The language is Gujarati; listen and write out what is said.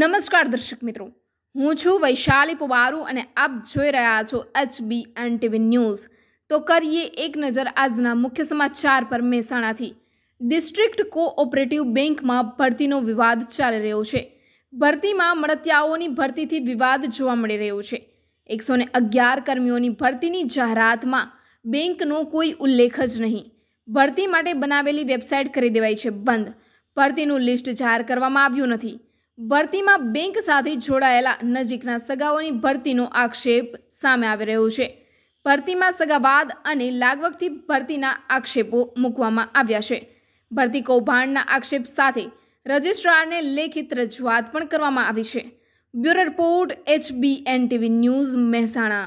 નમસ્કાર દર્શક મિત્રો હું છું વૈશાલી પુવારુ અને આપ જોઈ રહ્યા છો એચબી એન ટીવી ન્યૂઝ તો કરીએ એક નજર આજના મુખ્ય સમાચાર પર મહેસાણાથી ડિસ્ટ્રિક્ટ કોઓપરેટિવ બેંકમાં ભરતીનો વિવાદ ચાલી રહ્યો છે ભરતીમાં મળતિયાઓની ભરતીથી વિવાદ જોવા મળી રહ્યો છે એકસો ને અગિયાર કર્મીઓની ભરતીની જાહેરાતમાં બેંકનો કોઈ ઉલ્લેખ જ નહીં ભરતી માટે બનાવેલી વેબસાઇટ કરી દેવાઈ છે બંધ ભરતીનું લિસ્ટ જાહેર કરવામાં આવ્યું નથી ભરતીમાં બેંક સાથે જોડાયેલા નજીકના સગાઓની ભરતીનો આક્ષેપ સામે આવી રહ્યો છે ભરતીમાં સગાવાદ અને લાગવગથી ભરતીના આક્ષેપો મૂકવામાં આવ્યા છે ભરતી કૌભાંડના આક્ષેપ સાથે રજિસ્ટ્રારને લેખિત રજૂઆત પણ કરવામાં આવી છે bureau report HBN TV news Mehsana